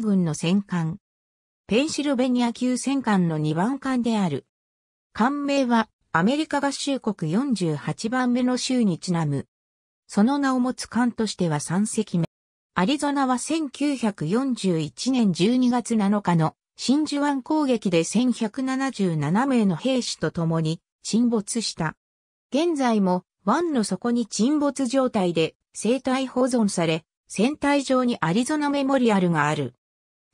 軍の戦艦。ペンシルベニア級戦艦の2番艦である。艦名はアメリカ合衆国48番目の州にちなむ。その名を持つ艦としては3隻目。アリゾナは1941年12月7日の真珠湾攻撃で1177名の兵士と共に沈没した。現在も湾の底に沈没状態で生体保存され、船体上にアリゾナメモリアルがある。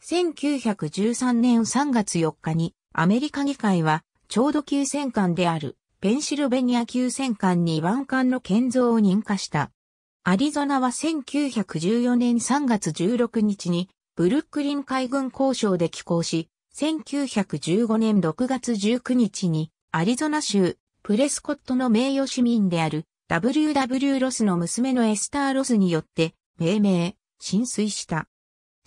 1913年3月4日にアメリカ議会はちょうど急戦艦であるペンシルベニア急戦艦2番艦の建造を認可した。アリゾナは1914年3月16日にブルックリン海軍交渉で寄港し、1915年6月19日にアリゾナ州プレスコットの名誉市民である W.W. ロスの娘のエスター・ロスによって命名、浸水した。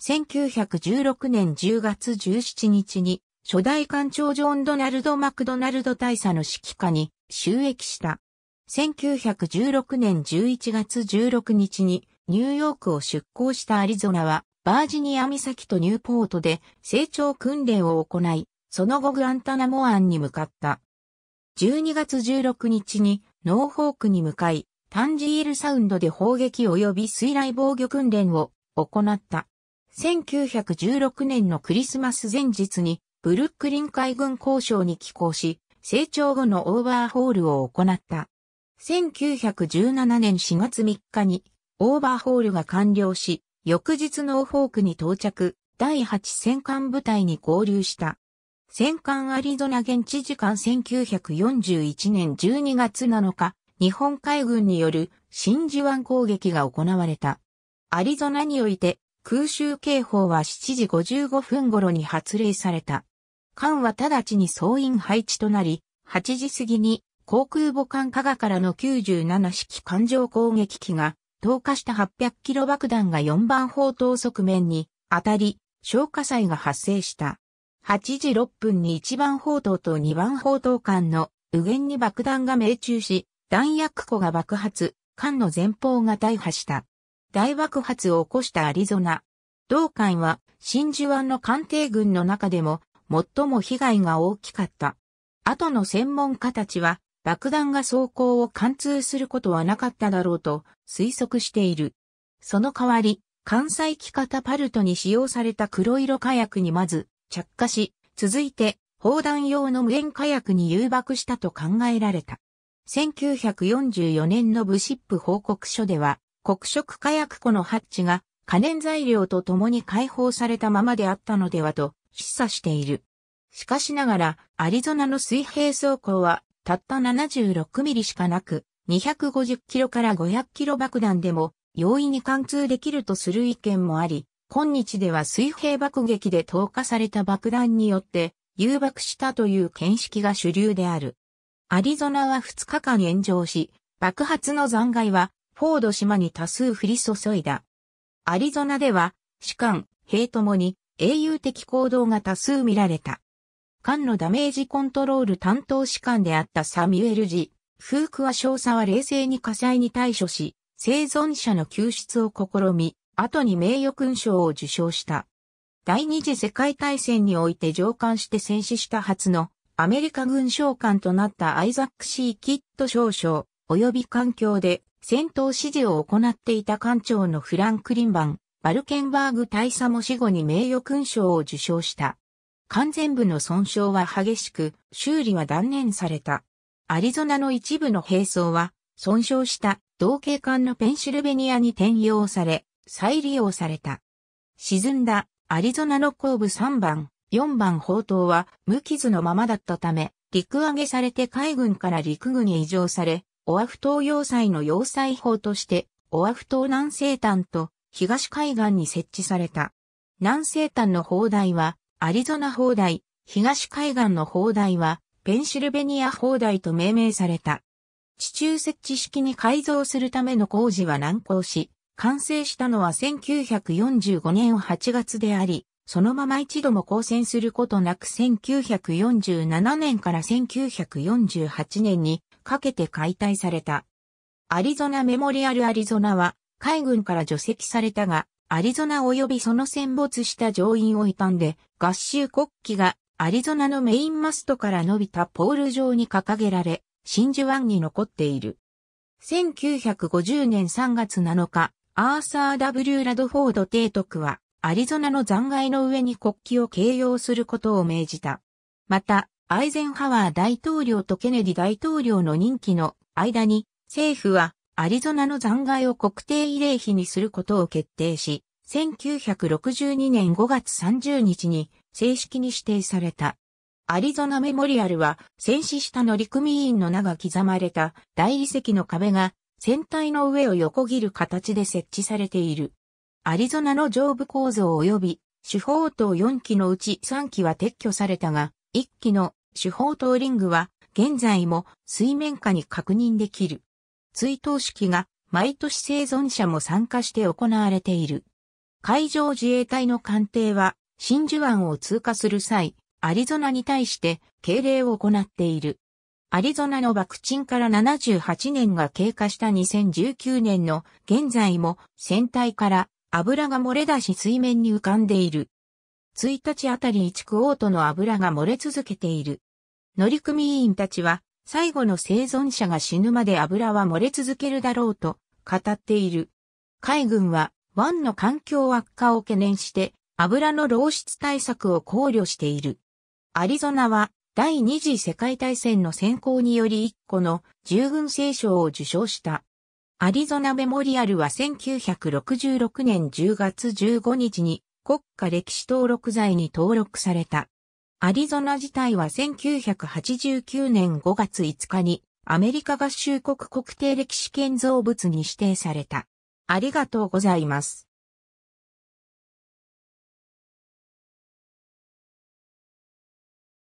1916年10月17日に、初代艦長ジョン・ドナルド・マクドナルド大佐の指揮下に収益した。1916年11月16日にニューヨークを出港したアリゾナはバージニア岬とニューポートで成長訓練を行い、その後グランタナモンに向かった。12月16日にノーホークに向かい、タンジールサウンドで砲撃及び水雷防御訓練を行った。1916年のクリスマス前日にブルックリン海軍交渉に寄港し、成長後のオーバーホールを行った。1917年4月3日にオーバーホールが完了し、翌日ノーフォークに到着、第8戦艦部隊に合流した。戦艦アリゾナ現地時間1941年12月7日、日本海軍による真珠湾攻撃が行われた。アリゾナにおいて空襲警報は7時55分頃に発令された。艦は直ちに総員配置となり、8時過ぎに航空母艦加賀からの97式艦上攻撃機が投下した800キロ爆弾が4番砲塔側面に当たり、消火災が発生した。8時6分に1番砲塔と2番砲塔艦の右舷に爆弾が命中し、弾薬庫が爆発、艦の前方が大破した。大爆発を起こしたアリゾナ。同艦は真珠湾の艦艇群の中でも最も被害が大きかった。後の専門家たちは爆弾が走行を貫通することはなかっただろうと推測している。その代わり、関西機カタパルトに使用された黒色火薬にまず着火し、続いて砲弾用の無煙火薬に誘爆したと考えられた。1944年のブシップ報告書では、黒色火薬庫のハッチが可燃材料と共に解放されたままであったのではと示唆している。しかしながら、アリゾナの水平走行はたった76ミリしかなく、250キロから500キロ爆弾でも容易に貫通できるとする意見もあり、今日では水平爆撃で投下された爆弾によって誘爆したという見識が主流である。アリゾナは2日間炎上し、爆発の残骸はフォード島に多数降り注いだ。アリゾナでは、士官、兵ともに英雄的行動が多数見られた。艦のダメージコントロール担当士官であったサミュエル・ジ・フークは少佐は冷静に火災に対処し、生存者の救出を試み、後に名誉勲章を受章した。第二次世界大戦において上官して戦死した初のアメリカ軍将官となったアイザック・シー・キッド少将、及び環境で戦闘指示を行っていた艦長のフランクリン・バン、バルケンバーグ大佐も死後に名誉勲章を受章した。完全部の損傷は激しく、修理は断念された。アリゾナの一部の兵装は、損傷した同型艦のペンシルベニアに転用され、再利用された。沈んだアリゾナの後部3番、4番砲塔は無傷のままだったため、陸揚げされて海軍から陸軍に移譲され、オアフ島要塞の要塞法として、オアフ島南西端と東海岸に設置された。南西端の砲台は、アリゾナ砲台、東海岸の砲台は、ペンシルベニア砲台と命名された。地中設置式に改造するための工事は難航し、完成したのは1945年8月であり、そのまま一度も交戦することなく1947年から1948年にかけて解体された。アリゾナメモリアルアリゾナは海軍から除籍されたが、アリゾナ及びその戦没した乗員を悼んで合衆国旗がアリゾナのメインマストから伸びたポール状に掲げられ、真珠湾に残っている。1950年3月7日、アーサー・ W・ ラドフォード提督は、アリゾナの残骸の上に国旗を掲揚することを命じた。また、アイゼンハワー大統領とケネディ大統領の任期の間に、政府はアリゾナの残骸を国定慰霊碑にすることを決定し、1962年5月30日に正式に指定された。アリゾナメモリアルは戦死した乗組員の名が刻まれた大理石の壁が船体の上を横切る形で設置されている。アリゾナの上部構造及び主砲塔4機のうち3機は撤去されたが、1機の主砲塔リングは現在も水面下に確認できる。追悼式が毎年生存者も参加して行われている。海上自衛隊の艦艇は真珠湾を通過する際、アリゾナに対して敬礼を行っている。アリゾナの爆沈から78年が経過した2019年の現在も船体から油が漏れ出し水面に浮かんでいる。1日あたり1クオートの油が漏れ続けている。乗組員たちは、最後の生存者が死ぬまで油は漏れ続けるだろうと語っている。海軍は、湾の環境悪化を懸念して、油の漏出対策を考慮している。アリゾナは、第二次世界大戦の先行により1個の従軍聖賞を受賞した。アリゾナメモリアルは1966年10月15日に国家歴史登録罪に登録された。アリゾナ自体は1989年5月5日にアメリカ合衆国国定歴史建造物に指定された。ありがとうございます。